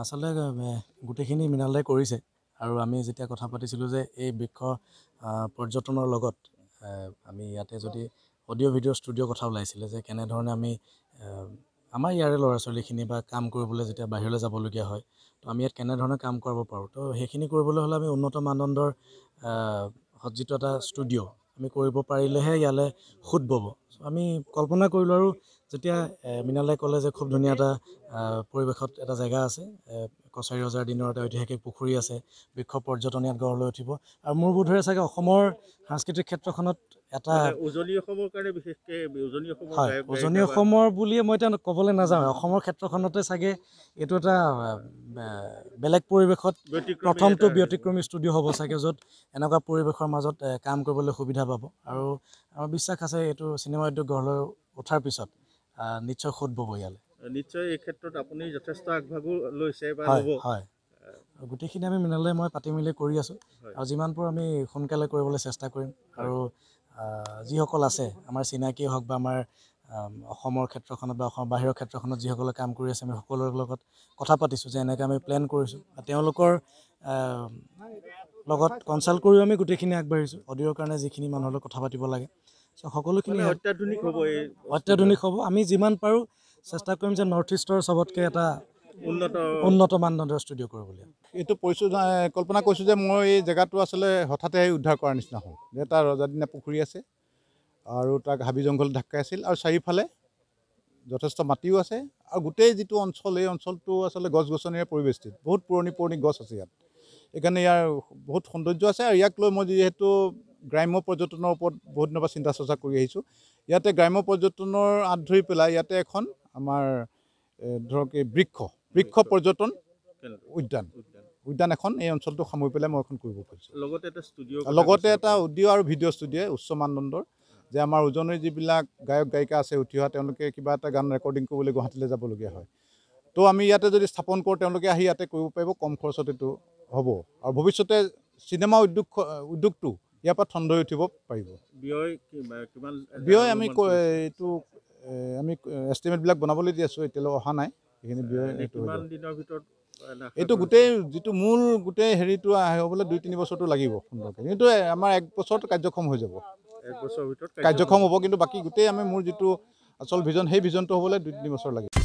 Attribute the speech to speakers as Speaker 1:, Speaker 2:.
Speaker 1: আচলতে গোটেইখিনি মৃণালে কৰিছে আৰু আমি যেতিয়া কথা পাতিছিলোঁ যে এই বৃক্ষ পৰ্যটনৰ লগত আমি ইয়াতে যদি অডিঅ' ভিডিঅ' ষ্টুডিঅ' কথা ওলাইছিলে যে কেনেধৰণে আমি আমাৰ ইয়াৰে ল'ৰা ছোৱালীখিনি বা কাম কৰিবলৈ যেতিয়া বাহিৰলৈ যাবলগীয়া হয় তো আমি ইয়াত কেনেধৰণে কাম কৰাব পাৰোঁ তো সেইখিনি কৰিবলৈ হ'লে আমি উন্নত মানদণ্ডৰ সজ্জিত এটা ষ্টুডিঅ' আমি কৰিব পাৰিলেহে ইয়ালৈ সোঁত বব আমি কল্পনা কৰিলোঁ আৰু যেতিয়া মৃণালে ক'লে যে খুব ধুনীয়া এটা পৰিৱেশত এটা জেগা আছে কছাৰী ৰজাৰ দিনৰ এটা ঐতিহাসিক পুখুৰী আছে বৃক্ষ পৰ্যটন ইয়াত গঢ় লৈ উঠিব আৰু মোৰ বোধেৰে চাগে অসমৰ সাংস্কৃতিক ক্ষেত্ৰখনত এটা
Speaker 2: উজনি অসমৰ কাৰণে বিশেষকৈ হয় উজনি অসমৰ
Speaker 1: বুলিয়ে মই এতিয়া ক'বলৈ নাযাওঁ অসমৰ ক্ষেত্ৰখনতে চাগে এইটো এটা বেলেগ পৰিৱেশত প্ৰথমটো ব্যতিক্ৰমী ষ্টুডিঅ' হ'ব চাগে য'ত এনেকুৱা পৰিৱেশৰ মাজত কাম কৰিবলৈ সুবিধা পাব আৰু আমাৰ বিশ্বাস আছে এইটো চিনেমা উদ্যোগ গঢ় লৈ উঠাৰ পিছত নিশ্চয় সোধ বব ইয়ালে
Speaker 2: নিশ্চয় এই ক্ষেত্ৰত আপুনি যথেষ্ট আগভাগো লৈছে হয়
Speaker 1: গোটেইখিনি আমি মিনালে মই পাতি মেলি কৰি আছোঁ আৰু যিমান আমি সোনকালে কৰিবলৈ চেষ্টা কৰিম আৰু যিসকল আছে আমাৰ চিনাকি হওক বা আমাৰ অসমৰ ক্ষেত্ৰখনত বা অসমৰ বাহিৰৰ ক্ষেত্ৰখনত যিসকলে কাম কৰি আছে আমি সকলোৰে লগত কথা পাতিছোঁ যে এনেকৈ আমি প্লেন কৰিছোঁ তেওঁলোকৰ লগত কনচাল্ট কৰিও আমি গোটেইখিনি আগবাঢ়িছোঁ অডিঅ'ৰ কাৰণে যিখিনি মানুহৰ লগত কথা পাতিব লাগে সকলোখিনি অত্যাধুনিক হ'ব অত্যাধুনিক হ'ব আমি যিমান পাৰোঁ চেষ্টা কৰিম যে নৰ্থ ইষ্টৰ চবতকৈ এটা উন্নত উন্নত মানদণ্ডৰ ষ্টুডিঅ' কৰিবলৈ
Speaker 2: এইটো পৰিচয় কল্পনা কৈছোঁ যে মই এই জেগাটো আচলতে হঠাতে উদ্ধাৰ কৰাৰ নিচিনা হ'ল যে তাৰ ৰজাদিনা পুখুৰী আছে আৰু তাক হাবি জংঘল ধাক্কা আছিল আৰু চাৰিওফালে যথেষ্ট মাটিও আছে আৰু গোটেই যিটো অঞ্চল এই অঞ্চলটো আচলতে গছ গছনিৰে পৰিৱেষ্টিত বহুত পুৰণি পুৰণি গছ আছে ইয়াত সেইকাৰণে ইয়াৰ বহুত সৌন্দৰ্য আছে আৰু ইয়াক লৈ মই যিহেতু গ্ৰাম্য পৰ্যটনৰ ওপৰত বহুত দিনৰ পৰা চিন্তা চৰ্চা কৰি আহিছোঁ ইয়াতে গ্ৰাম্য পৰ্যটনৰ আঁত ধৰি পেলাই ইয়াতে এখন আমাৰ ধৰক এই বৃক্ষ বৃক্ষ পৰ্যটন উদ্যান উদ্যান এখন এই অঞ্চলটো সামৰি পেলাই মই এখন কৰিব খুজিছোঁ লগতে এটা ষ্টুডিঅ' লগতে এটা অডিঅ' আৰু ভিডিঅ' ষ্টুডিঅ' উচ্চ মানদণ্ডৰ যে আমাৰ উজনিৰ যিবিলাক গায়ক গায়িকা আছে উঠি অহা তেওঁলোকে কিবা এটা গান ৰেকৰ্ডিং কৰিবলৈ গুৱাহাটীলৈ যাবলগীয়া হয় তো আমি ইয়াতে যদি স্থাপন কৰোঁ তেওঁলোকে আহি ইয়াতে কৰিব পাৰিব কম খৰচতেতো হ'ব আৰু ভৱিষ্যতে চিনেমা উদ্যোগ উদ্যোগটো ইয়াৰ পৰা ঠন উঠিব পাৰিব ব্যয় আমি এইটো আমি এষ্টিমেটবিলাক বনাবলৈ দি আছোঁ এতিয়ালৈ অহা নাই সেইখিনি ব্যয় এইটো গোটেই যিটো মূল গোটেই হেৰিটো হ'বলৈ দুই তিনি বছৰটো লাগিব সুন্দৰকে কিন্তু আমাৰ এক বছৰত কাৰ্যক্ষম হৈ যাব কাৰ্যক্ষম হ'ব কিন্তু বাকী গোটেই আমি মোৰ যিটো আচল ভিজন সেই ভিজনটো হ'বলৈ দুই তিনি বছৰ লাগিব